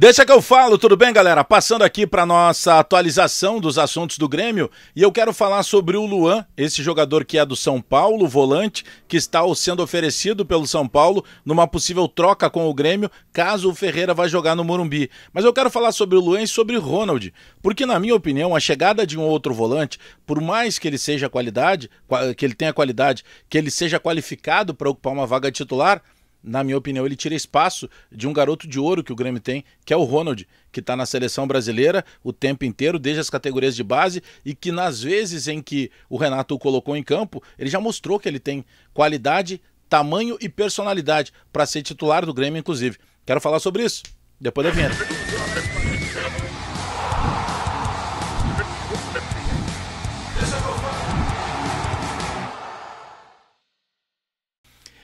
Deixa que eu falo, tudo bem, galera? Passando aqui para nossa atualização dos assuntos do Grêmio, e eu quero falar sobre o Luan, esse jogador que é do São Paulo, volante, que está sendo oferecido pelo São Paulo numa possível troca com o Grêmio, caso o Ferreira vá jogar no Morumbi. Mas eu quero falar sobre o Luan e sobre o Ronald, porque na minha opinião, a chegada de um outro volante, por mais que ele seja qualidade, que ele tenha qualidade, que ele seja qualificado para ocupar uma vaga titular, na minha opinião, ele tira espaço de um garoto de ouro que o Grêmio tem, que é o Ronald, que está na seleção brasileira o tempo inteiro, desde as categorias de base, e que nas vezes em que o Renato o colocou em campo, ele já mostrou que ele tem qualidade, tamanho e personalidade para ser titular do Grêmio, inclusive. Quero falar sobre isso depois da vinheta.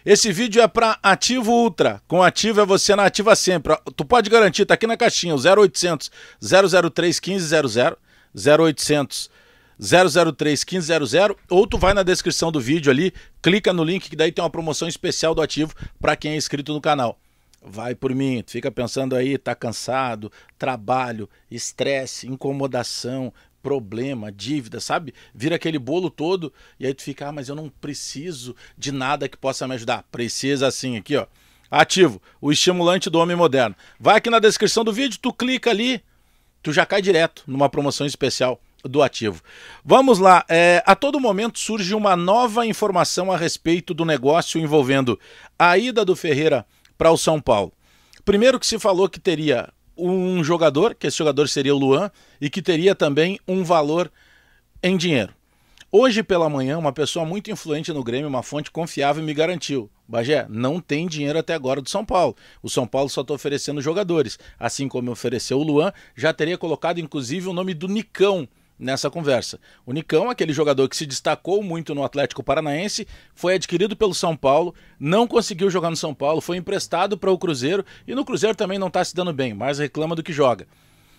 Esse vídeo é para Ativo Ultra. Com Ativo é você na Ativa sempre. Tu pode garantir, tá aqui na caixinha, 0800 003 1500, 0800 003 1500, ou tu vai na descrição do vídeo ali, clica no link que daí tem uma promoção especial do Ativo para quem é inscrito no canal. Vai por mim, tu fica pensando aí, tá cansado, trabalho, estresse, incomodação, problema, dívida, sabe? Vira aquele bolo todo e aí tu fica, ah, mas eu não preciso de nada que possa me ajudar. Precisa assim aqui, ó. Ativo, o estimulante do homem moderno. Vai aqui na descrição do vídeo, tu clica ali, tu já cai direto numa promoção especial do ativo. Vamos lá, é, a todo momento surge uma nova informação a respeito do negócio envolvendo a ida do Ferreira para o São Paulo. Primeiro que se falou que teria um jogador, que esse jogador seria o Luan, e que teria também um valor em dinheiro. Hoje pela manhã, uma pessoa muito influente no Grêmio, uma fonte confiável, me garantiu. Bagé, não tem dinheiro até agora do São Paulo. O São Paulo só está oferecendo jogadores. Assim como ofereceu o Luan, já teria colocado inclusive o nome do Nicão nessa conversa. O Nicão, aquele jogador que se destacou muito no Atlético Paranaense, foi adquirido pelo São Paulo, não conseguiu jogar no São Paulo, foi emprestado para o Cruzeiro e no Cruzeiro também não está se dando bem, mais reclama do que joga.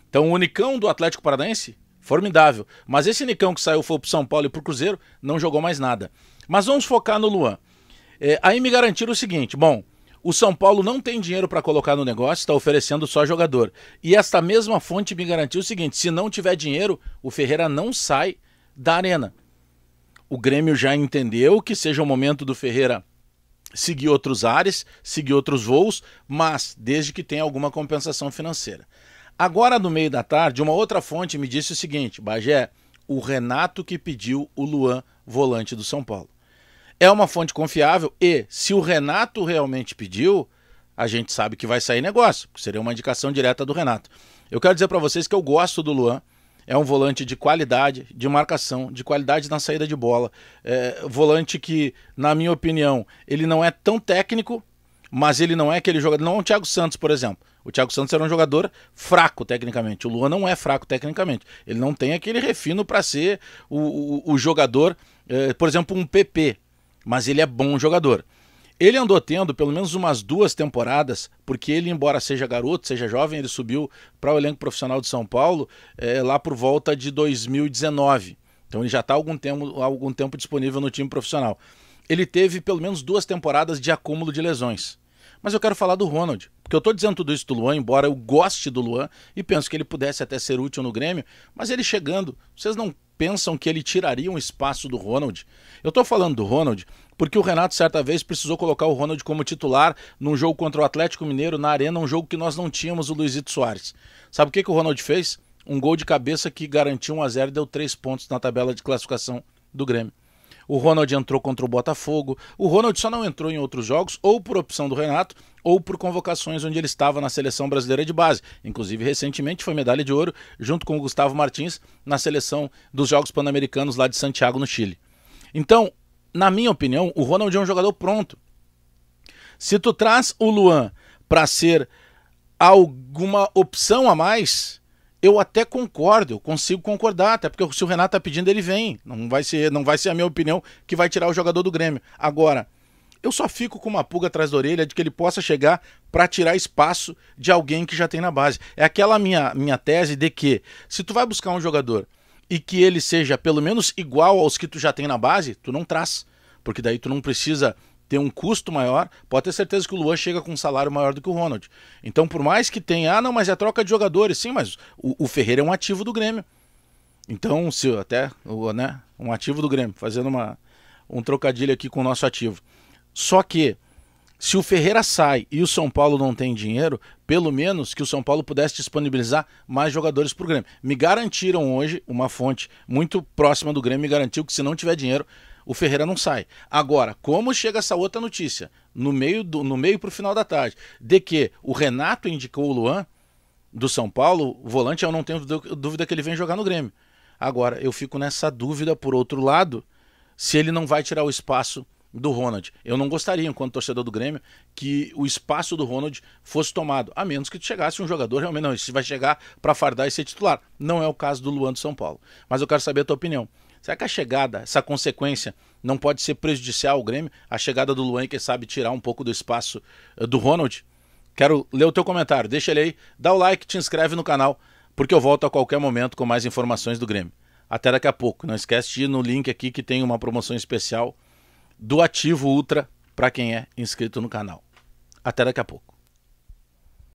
Então o Nicão do Atlético Paranaense, formidável. Mas esse Nicão que saiu foi para o São Paulo e para o Cruzeiro, não jogou mais nada. Mas vamos focar no Luan. É, aí me garantiram o seguinte, bom, o São Paulo não tem dinheiro para colocar no negócio, está oferecendo só jogador. E esta mesma fonte me garantiu o seguinte: se não tiver dinheiro, o Ferreira não sai da arena. O Grêmio já entendeu que seja o momento do Ferreira seguir outros ares, seguir outros voos, mas desde que tenha alguma compensação financeira. Agora, no meio da tarde, uma outra fonte me disse o seguinte: Bagé, o Renato que pediu o Luan volante do São Paulo é uma fonte confiável e, se o Renato realmente pediu, a gente sabe que vai sair negócio, seria uma indicação direta do Renato. Eu quero dizer para vocês que eu gosto do Luan. É um volante de qualidade, de marcação, de qualidade na saída de bola. É, volante que, na minha opinião, ele não é tão técnico, mas ele não é aquele jogador. Não é o Thiago Santos, por exemplo. O Thiago Santos era um jogador fraco tecnicamente. O Luan não é fraco tecnicamente. Ele não tem aquele refino para ser o, o, o jogador, é, por exemplo, um PP mas ele é bom jogador. Ele andou tendo pelo menos umas duas temporadas, porque ele, embora seja garoto, seja jovem, ele subiu para o elenco profissional de São Paulo é, lá por volta de 2019. Então ele já está algum tempo, algum tempo disponível no time profissional. Ele teve pelo menos duas temporadas de acúmulo de lesões. Mas eu quero falar do Ronald, porque eu estou dizendo tudo isso do Luan, embora eu goste do Luan e penso que ele pudesse até ser útil no Grêmio, mas ele chegando, vocês não pensam que ele tiraria um espaço do Ronald. Eu estou falando do Ronald porque o Renato certa vez precisou colocar o Ronald como titular num jogo contra o Atlético Mineiro na Arena, um jogo que nós não tínhamos o Luizito Soares. Sabe o que, que o Ronald fez? Um gol de cabeça que garantiu 1 a 0 e deu três pontos na tabela de classificação do Grêmio o Ronald entrou contra o Botafogo. O Ronald só não entrou em outros jogos, ou por opção do Renato, ou por convocações onde ele estava na seleção brasileira de base. Inclusive, recentemente foi medalha de ouro, junto com o Gustavo Martins, na seleção dos Jogos Pan-Americanos lá de Santiago, no Chile. Então, na minha opinião, o Ronald é um jogador pronto. Se tu traz o Luan para ser alguma opção a mais, eu até concordo, eu consigo concordar, até porque se o Renato tá pedindo, ele vem. Não vai ser, não vai ser a minha opinião que vai tirar o jogador do Grêmio. Agora, eu só fico com uma pulga atrás da orelha de que ele possa chegar para tirar espaço de alguém que já tem na base. É aquela minha, minha tese de que se tu vai buscar um jogador e que ele seja pelo menos igual aos que tu já tem na base, tu não traz, porque daí tu não precisa tem um custo maior, pode ter certeza que o Luan chega com um salário maior do que o Ronald. Então, por mais que tenha, ah, não, mas é troca de jogadores, sim, mas o, o Ferreira é um ativo do Grêmio. Então, se até, né, um ativo do Grêmio, fazendo uma, um trocadilho aqui com o nosso ativo. Só que se o Ferreira sai e o São Paulo não tem dinheiro, pelo menos que o São Paulo pudesse disponibilizar mais jogadores para o Grêmio. Me garantiram hoje, uma fonte muito próxima do Grêmio me garantiu que se não tiver dinheiro, o Ferreira não sai. Agora, como chega essa outra notícia, no meio do, no meio para o final da tarde, de que o Renato indicou o Luan do São Paulo, volante, eu não tenho dúvida que ele vem jogar no Grêmio. Agora, eu fico nessa dúvida, por outro lado, se ele não vai tirar o espaço do Ronald. Eu não gostaria, enquanto torcedor do Grêmio, que o espaço do Ronald fosse tomado, a menos que chegasse um jogador realmente, não, se vai chegar para fardar e ser titular. Não é o caso do Luan do São Paulo. Mas eu quero saber a tua opinião. Será que a chegada, essa consequência, não pode ser prejudicial ao Grêmio? A chegada do Luan, quem sabe, tirar um pouco do espaço eh, do Ronald? Quero ler o teu comentário, deixa ele aí, dá o like, te inscreve no canal, porque eu volto a qualquer momento com mais informações do Grêmio. Até daqui a pouco. Não esquece de ir no link aqui que tem uma promoção especial do Ativo Ultra para quem é inscrito no canal. Até daqui a pouco.